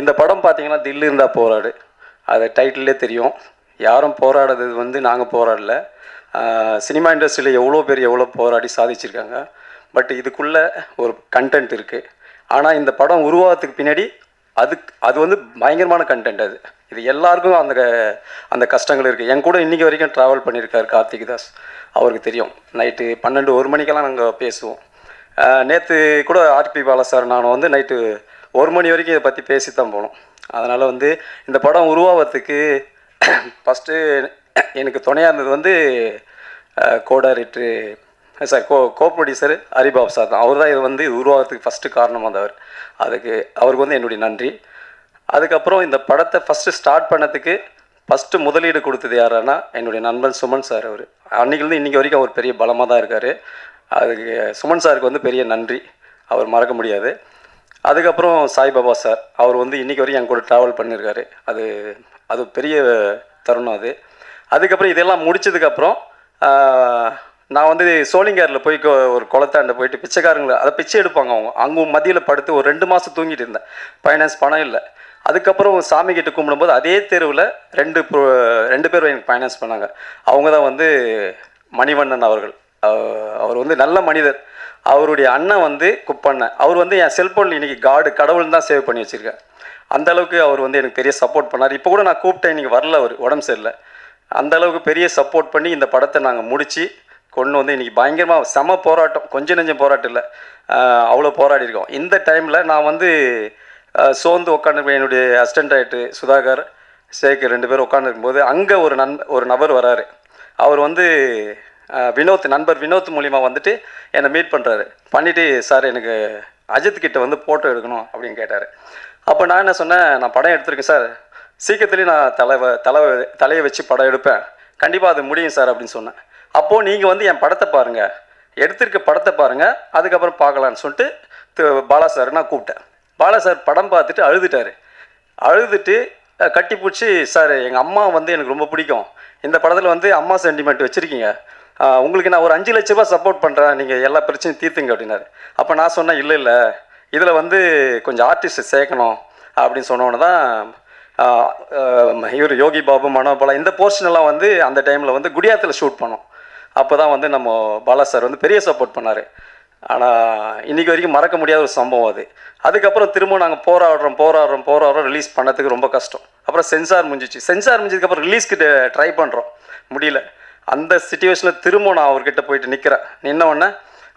இந்த படம் பார்த்தீங்கன்னா தில்லு இருந்தால் போராடு அது டைட்டிலே தெரியும் யாரும் போராடுறது வந்து நாங்கள் போராடல சினிமா இண்டஸ்ட்ரியில் எவ்வளோ பேர் எவ்வளோ போராடி சாதிச்சிருக்காங்க பட் இதுக்குள்ளே ஒரு கண்டென்ட் இருக்குது ஆனால் இந்த படம் உருவாகிறதுக்கு பின்னாடி அதுக்கு அது வந்து பயங்கரமான கண்டென்ட் அது இது எல்லாருக்கும் அந்த அந்த கஷ்டங்கள் இருக்குது என் கூட இன்றைக்கி வரைக்கும் ட்ராவல் பண்ணியிருக்காரு கார்த்திக் தாஸ் அவருக்கு தெரியும் நைட்டு பன்னெண்டு ஒரு மணிக்கெல்லாம் நாங்கள் பேசுவோம் நேற்று கூட ஆர்பி பாலா சார் நான் வந்து நைட்டு ஒரு மணி வரைக்கும் இதை பற்றி பேசி தான் போனோம் அதனால் வந்து இந்த படம் உருவாகிறதுக்கு ஃபஸ்ட்டு எனக்கு துணையாக இருந்தது வந்து கோடாரிட்டு sir co co producer Haribab sir தான் அவர் தான் இது வந்து இது உருவாகிறதுக்கு ஃபஸ்ட்டு காரணமாக இருந்தவர் அதுக்கு அவருக்கு வந்து என்னுடைய நன்றி அதுக்கப்புறம் இந்த படத்தை ஃபஸ்ட்டு ஸ்டார்ட் பண்ணதுக்கு ஃபஸ்ட்டு முதலீடு கொடுத்தது யாருன்னா என்னுடைய நண்பன் சுமன் சார் அவர் அன்றைக்கிலேருந்து இன்றைக்கி வரைக்கும் அவர் பெரிய பலமாக தான் இருக்கார் அதுக்கு சுமன் சாருக்கு வந்து பெரிய நன்றி அவர் மறக்க முடியாது அதுக்கப்புறம் சாய்பாபா சார் அவர் வந்து இன்றைக்கி வரைக்கும் என் கூட ட்ராவல் பண்ணியிருக்காரு அது அது பெரிய தருணம் அது அதுக்கப்புறம் இதெல்லாம் முடித்ததுக்கப்புறம் நான் வந்து சோளிங்காரில் போய் ஒரு குளத்தாண்ட போயிட்டு பிச்சைக்காரங்களை அதை பிச்சை எடுப்பாங்க அவங்க அங்கே மதியில் படுத்து ஒரு ரெண்டு மாதம் தூங்கிட்டு இருந்தேன் ஃபைனான்ஸ் பணம் இல்லை அதுக்கப்புறம் சாமி கிட்டே கும்பிடும்போது அதே தெருவில் ரெண்டு ரெண்டு பேர் எனக்கு ஃபைனான்ஸ் பண்ணாங்க அவங்க தான் வந்து மணிவண்ணன் அவர்கள் அவர் வந்து நல்ல மனிதர் அவருடைய அண்ணன் வந்து குப்பண்ண அவர் வந்து என் செல்ஃபோனில் இன்றைக்கி காடு கடவுள் தான் சேவ் பண்ணி வச்சுருக்கேன் அந்தளவுக்கு அவர் வந்து எனக்கு பெரிய சப்போர்ட் பண்ணார் இப்போ கூட நான் கூப்பிட்டேன் இன்றைக்கி வரல அவர் உடம்பு சரியில்லை அந்த அளவுக்கு பெரிய சப்போர்ட் பண்ணி இந்த படத்தை நாங்கள் முடித்து கொண்டு வந்து இன்றைக்கி பயங்கரமாக செம போராட்டம் கொஞ்சம் நெஞ்சம் போராட்டம் இல்லை அவ்வளோ போராடி இருக்கோம் இந்த டைமில் நான் வந்து சோர்ந்து உட்காந்துருப்பேன் என்னுடைய அசிஸ்டன்ட் ஆகிட்டு சுதாகர் சேகர் ரெண்டு பேரும் உட்காந்துருக்கும்போது அங்கே ஒரு நன் ஒரு நபர் வராரு அவர் வந்து வினோத் நண்பர் வினோத் மூலிமா வந்துட்டு என்னை மீட் பண்ணுறாரு பண்ணிவிட்டு சார் எனக்கு அஜித் கிட்ட வந்து ஃபோட்டோ எடுக்கணும் அப்படின்னு கேட்டார் அப்போ நான் என்ன சொன்னேன் நான் படம் எடுத்திருக்கேன் சார் சீக்கிரத்துலேயும் நான் தலை தலை தலையை வச்சு படம் எடுப்பேன் கண்டிப்பாக அது முடியும் சார் அப்படின்னு சொன்னேன் அப்போது நீங்கள் வந்து என் படத்தை பாருங்கள் எடுத்திருக்க படத்தை பாருங்கள் அதுக்கப்புறம் பார்க்கலான்னு சொல்லிட்டு பாலா சார் நான் கூப்பிட்டேன் பாலா சார் படம் பார்த்துட்டு அழுதுட்டார் அழுதுட்டு கட்டி பிடிச்சி சார் எங்கள் அம்மா வந்து எனக்கு ரொம்ப பிடிக்கும் இந்த படத்தில் வந்து அம்மா சென்டிமெண்ட் வச்சுருக்கீங்க உங்களுக்கு நான் ஒரு அஞ்சு லட்ச ரூபா சப்போர்ட் பண்ணுறேன் நீங்கள் எல்லா பிரச்சனையும் தீர்த்துங்க அப்படின்னாரு அப்போ நான் சொன்னேன் இல்லை இல்லை இதில் வந்து கொஞ்சம் ஆர்டிஸ்ட் சேர்க்கணும் அப்படின்னு சொன்னோன்னு தான் இவர் யோகி பாபு மனோபாலா இந்த போர்ஷனெல்லாம் வந்து அந்த டைமில் வந்து குடியாத்தில் ஷூட் பண்ணோம் அப்போ தான் வந்து நம்ம பாலா சார் வந்து பெரிய சப்போர்ட் பண்ணார் ஆனால் இன்றைக்கி வரைக்கும் மறக்க முடியாத ஒரு சம்பவம் அது அதுக்கப்புறம் திரும்ப நாங்கள் போராடுறோம் போராடுறோம் போராடுறோம் ரிலீஸ் பண்ணதுக்கு ரொம்ப கஷ்டம் அப்புறம் சென்சார் முடிஞ்சிச்சு சென்சார் முடிஞ்சதுக்கப்புறம் ரிலீஸ்க்கு ட்ரை பண்ணுறோம் முடியல அந்த சுச்சுவேஷனில் திரும்ப நான் அவர்கிட்ட போயிட்டு நிற்கிறேன் நின்னவுடனே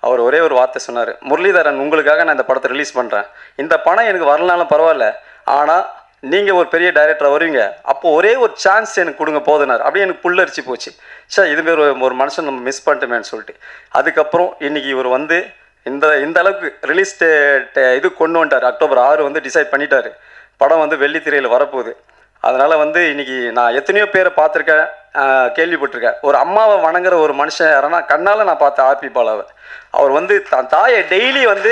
அவர் ஒரே ஒரு வார்த்தை சொன்னார் முரளிதரன் உங்களுக்காக நான் இந்த படத்தை ரிலீஸ் பண்ணுறேன் இந்த பணம் எனக்கு வரலனாலும் பரவாயில்ல ஆனால் நீங்கள் ஒரு பெரிய டைரக்டராக வருவீங்க அப்போ ஒரே ஒரு சான்ஸ் எனக்கு கொடுங்க போதுனார் அப்படியே எனக்கு புல்லரிச்சு போச்சு சார் இது ஒரு ஒரு மனுஷன் நம்ம மிஸ் பண்ணிட்டோமேனு சொல்லிட்டு அதுக்கப்புறம் இன்னைக்கு இவர் வந்து இந்த இந்த அளவுக்கு ரிலீஸ் இது கொண்டு வந்துட்டார் அக்டோபர் ஆறு வந்து டிசைட் பண்ணிட்டார் படம் வந்து வெள்ளித்திரையில் வரப்போகுது அதனால் வந்து இன்றைக்கி நான் எத்தனையோ பேரை பார்த்துருக்கேன் கேள்விப்பட்டிருக்கேன் ஒரு அம்மாவை வணங்குற ஒரு மனுஷன் யாருன்னா கண்ணால் நான் பார்த்தேன் ஆர்பி பாலாவை அவர் வந்து தன் தாயை டெய்லி வந்து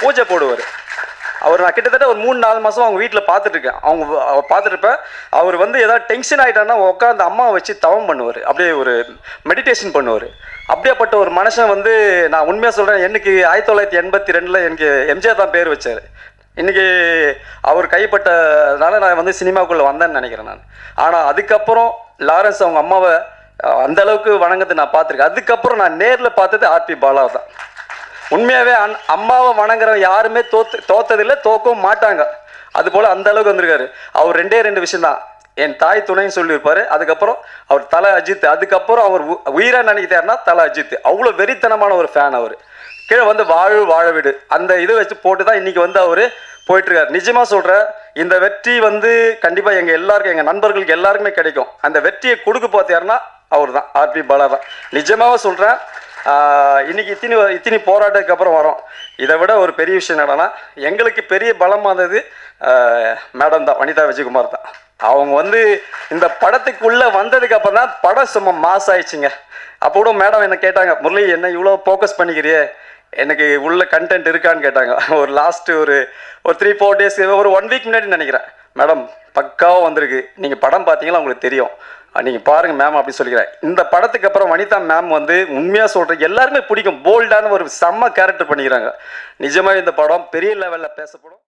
பூஜை போடுவார் அவர் நான் கிட்டத்தட்ட ஒரு மூணு நாலு மாதம் அவங்க வீட்டில் பார்த்துட்ருக்கேன் அவங்க அவர் பார்த்துட்டுருப்பேன் அவர் வந்து ஏதாவது டென்ஷன் ஆகிட்டான்னா உட்காந்து அம்மாவை வச்சு தவம் பண்ணுவார் அப்படியே ஒரு மெடிடேஷன் பண்ணுவார் அப்படியேப்பட்ட ஒரு மனுஷன் வந்து நான் உண்மையாக சொல்கிறேன் எனக்கு ஆயிரத்தி தொள்ளாயிரத்தி எண்பத்தி ரெண்டில் எனக்கு எம்ஜிஆர் தான் பேர் வச்சார் இன்றைக்கி அவர் கைப்பட்டதுனால நான் வந்து சினிமாவுக்குள்ளே வந்தேன்னு நினைக்கிறேன் நான் ஆனால் அதுக்கப்புறம் லாரன்ஸ் அவங்க அம்மாவை அந்த அளவுக்கு வணங்குறது நான் பார்த்துருக்கேன் அதுக்கப்புறம் நான் நேரில் பார்த்தது ஆர்பி பாலா தான் உண்மையாகவே அந் அம்மாவை வணங்குறவன் யாருமே தோத்து தோத்ததில்லை தோக்கவும் மாட்டாங்க அது போல் அந்த அளவுக்கு வந்திருக்காரு அவர் ரெண்டே ரெண்டு விஷயம் தான் என் தாய் துணைன்னு சொல்லியிருப்பாரு அதுக்கப்புறம் அவர் தலை அஜித் அதுக்கப்புறம் அவர் உயிராக நினைக்கிறாருன்னா தலை அஜித் அவ்வளோ வெறித்தனமான ஒரு ஃபேன் அவர் கீழே வந்து வாழ் வாழ வீடு அந்த இதை வச்சு போட்டு தான் இன்றைக்கி வந்து அவர் போயிட்டுருக்காரு நிஜமாக சொல்கிற இந்த வெற்றி வந்து கண்டிப்பாக எங்கள் எல்லாருக்கும் எங்கள் நண்பர்களுக்கு எல்லாருக்குமே கிடைக்கும் அந்த வெற்றியை கொடுக்க பார்த்தாருன்னா அவர் தான் ஆர்பி பாலா தான் நிஜமாக சொல்கிறேன் இன்னைக்கு இத்தினி இத்தினி போராட்டத்துக்கு அப்புறம் வரோம் இதை விட ஒரு பெரிய விஷயம் என்னன்னா எங்களுக்கு பெரிய பலமானது மேடம் தான் வனிதா விஜயகுமார் தான் அவங்க வந்து இந்த படத்துக்குள்ளே வந்ததுக்கு அப்புறம் தான் படம் சும்மா மாஸ் ஆயிடுச்சுங்க அப்போ கூட மேடம் என்ன கேட்டாங்க முரளி என்ன இவ்வளோ ஃபோக்கஸ் பண்ணிக்கிறியே எனக்கு உள்ள கண்டென்ட் இருக்கான்னு கேட்டாங்க ஒரு லாஸ்ட்டு ஒரு ஒரு த்ரீ ஃபோர் டேஸ் ஒரு ஒன் வீக் முன்னாடி நினைக்கிறேன் மேடம் பக்காவாக வந்திருக்கு நீங்கள் படம் பார்த்தீங்களா உங்களுக்கு தெரியும் நீங்கள் பாருங்கள் மேம் அப்படி சொல்லிக்கிறேன் இந்த படத்துக்கு அப்புறம் வனிதா மேம் வந்து உண்மையாக சொல்கிறேன் எல்லாருமே பிடிக்கும் போல்டான ஒரு செம்ம கேரக்டர் பண்ணிக்கிறாங்க நிஜமாக இந்த படம் பெரிய லெவலில் பேசப்படும்